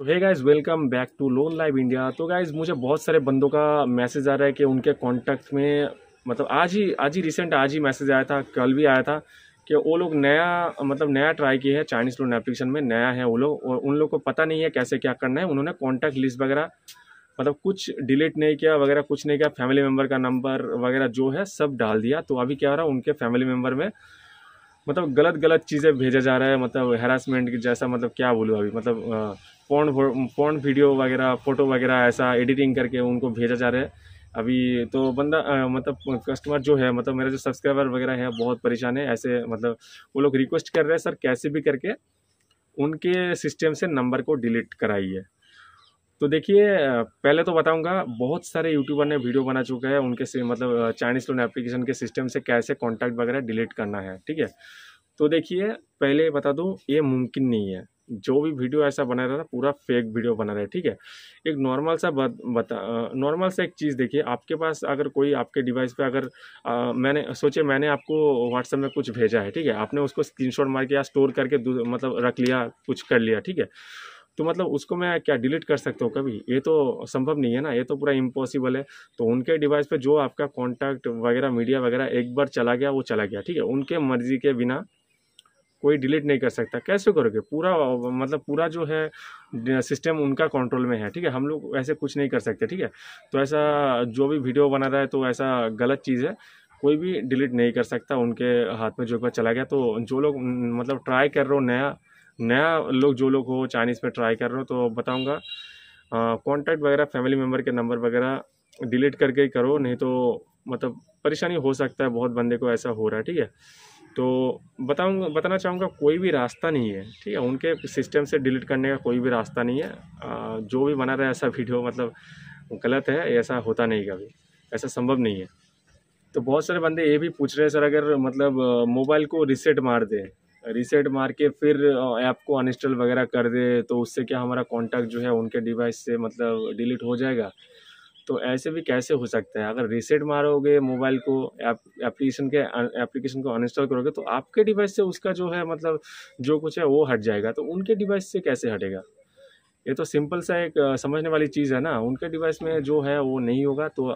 तो hey guys welcome back to loan live India तो guys मुझे बहुत सारे बंदों का मैसेज आ रहा है कि उनके कॉन्टैक्ट में मतलब आज ही आज ही रिसेंट आज ही मैसेज आया था कल भी आया था कि वो लोग नया मतलब नया ट्राई किए हैं चाइनीज़ लोन एप्लीकेशन में नया है वो लोग और उन लोग को पता नहीं है कैसे क्या करना है उन्होंने कॉन्टैक्ट लिस्ट वगैरह मतलब कुछ डिलीट नहीं किया वगैरह कुछ नहीं किया फैमिली मेम्बर का नंबर वगैरह जो है सब डाल दिया तो अभी क्या हो रहा है उनके फैमिली मेम्बर में मतलब गलत गलत चीज़ें भेजा जा रहा है मतलब हेरासमेंट जैसा मतलब क्या बोलूँ अभी मतलब पॉन्ड पॉन्ड वीडियो वगैरह फ़ोटो वगैरह ऐसा एडिटिंग करके उनको भेजा जा रहा है अभी तो बंदा आ, मतलब कस्टमर जो है मतलब मेरा जो सब्सक्राइबर वगैरह है बहुत परेशान है ऐसे मतलब वो लोग रिक्वेस्ट कर रहे हैं सर कैसे भी करके उनके सिस्टम से नंबर को डिलीट कराइए तो देखिए पहले तो बताऊंगा बहुत सारे यूट्यूबर ने वीडियो बना चुके हैं उनके से मतलब चाइनीज़ लोन एप्लीकेशन के सिस्टम से कैसे कॉन्टैक्ट वगैरह डिलीट करना है ठीक है तो देखिए पहले बता दूँ ये मुमकिन नहीं है जो भी वीडियो ऐसा बना रहा है पूरा फेक वीडियो बना रहा है ठीक है एक नॉर्मल सा बत, बता नॉर्मल सा एक चीज़ देखिए आपके पास अगर कोई आपके डिवाइस पे अगर आ, मैंने सोचे मैंने आपको व्हाट्सएप में कुछ भेजा है ठीक है आपने उसको स्क्रीनशॉट मार के या स्टोर करके मतलब रख लिया कुछ कर लिया ठीक है तो मतलब उसको मैं क्या डिलीट कर सकता हूँ कभी ये तो संभव नहीं है ना ये तो पूरा इम्पॉसिबल है तो उनके डिवाइस पे जो आपका कॉन्टैक्ट वगैरह मीडिया वगैरह एक बार चला गया वो चला गया ठीक है उनके मर्जी के बिना कोई डिलीट नहीं कर सकता कैसे करोगे पूरा मतलब पूरा जो है सिस्टम उनका कंट्रोल में है ठीक है हम लोग ऐसे कुछ नहीं कर सकते ठीक है तो ऐसा जो भी वीडियो बना रहा है तो ऐसा गलत चीज़ है कोई भी डिलीट नहीं कर सकता उनके हाथ में जो एक बार चला गया तो जो लोग मतलब ट्राई कर रहे हो नया नया लोग जो लोग हो चाइनीज़ में ट्राई कर रहे हो तो बताऊँगा कॉन्टैक्ट वगैरह फैमिली मेम्बर के नंबर वगैरह डिलीट करके ही करो नहीं तो मतलब परेशानी हो सकता है बहुत बंदे को ऐसा हो रहा है ठीक है तो बताऊँगा बताना चाहूँगा कोई भी रास्ता नहीं है ठीक है उनके सिस्टम से डिलीट करने का कोई भी रास्ता नहीं है आ, जो भी बना रहा है ऐसा वीडियो मतलब गलत है ऐसा होता नहीं कभी ऐसा संभव नहीं है तो बहुत सारे बंदे ये भी पूछ रहे हैं सर अगर मतलब मोबाइल को रिसेट मार दें रीसेट मार के फिर ऐप को अनइंस्टॉल वगैरह कर दे तो उससे क्या हमारा कॉन्टैक्ट जो है उनके डिवाइस से मतलब डिलीट हो जाएगा तो ऐसे भी कैसे हो सकते हैं अगर रीसेट मारोगे मोबाइल को एप्लीकेशन के एप्लीकेशन को अनइंस्टॉल करोगे तो आपके डिवाइस से उसका जो है मतलब जो कुछ है वो हट जाएगा तो उनके डिवाइस से कैसे हटेगा ये तो सिंपल सा एक समझने वाली चीज़ है ना उनके डिवाइस में जो है वो नहीं होगा तो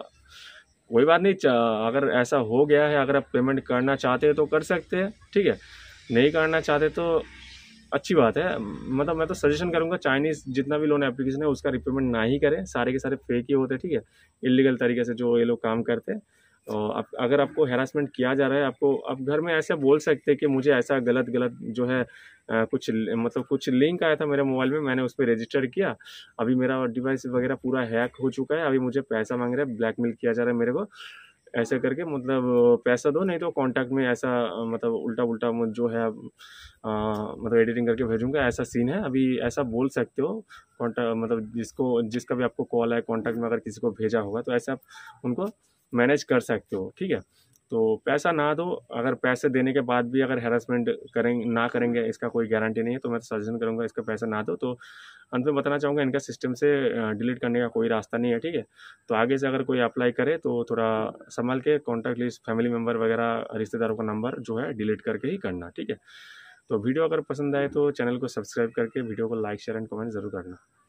कोई बात नहीं अगर ऐसा हो गया है अगर आप पेमेंट करना चाहते हैं तो कर सकते हैं ठीक है नहीं करना चाहते तो अच्छी बात है मतलब मैं तो सजेशन करूंगा चाइनीज़ जितना भी लोन एप्लीकेशन है उसका रिपेमेंट ना ही करें सारे के सारे फेक ही होते हैं ठीक है इलीगल तरीके से जो ये लोग काम करते हैं और तो आप अगर आपको हेरासमेंट किया जा रहा है आपको आप घर में ऐसा बोल सकते हैं कि मुझे ऐसा गलत गलत जो है आ, कुछ मतलब कुछ लिंक आया था मेरे मोबाइल में मैंने उस पर रजिस्टर किया अभी मेरा डिवाइस वगैरह पूरा हैक हो चुका है अभी मुझे पैसा मांग रहा है ब्लैकमेल किया जा रहा है मेरे को ऐसे करके मतलब पैसा दो नहीं तो कॉन्टैक्ट में ऐसा मतलब उल्टा उल्टा जो है आ, मतलब एडिटिंग करके भेजूंगा ऐसा सीन है अभी ऐसा बोल सकते हो कांटेक्ट मतलब जिसको जिसका भी आपको कॉल है कॉन्टैक्ट में अगर किसी को भेजा होगा तो ऐसे आप उनको मैनेज कर सकते हो ठीक है तो पैसा ना दो अगर पैसे देने के बाद भी अगर हेरासमेंट करें ना करेंगे इसका कोई गारंटी नहीं है तो मैं तो सजेशन करूँगा इसका पैसा ना दो तो अंत में बताना चाहूँगा इनका सिस्टम से डिलीट करने का कोई रास्ता नहीं है ठीक है तो आगे से अगर कोई अप्लाई करे तो थोड़ा संभाल के कॉन्टैक्ट लिस्ट फैमिली मेम्बर वगैरह रिश्तेदारों का नंबर जो है डिलीट करके ही करना ठीक है तो वीडियो अगर पसंद आए तो चैनल को सब्सक्राइब करके वीडियो को लाइक शेयर एंड कमेंट जरूर करना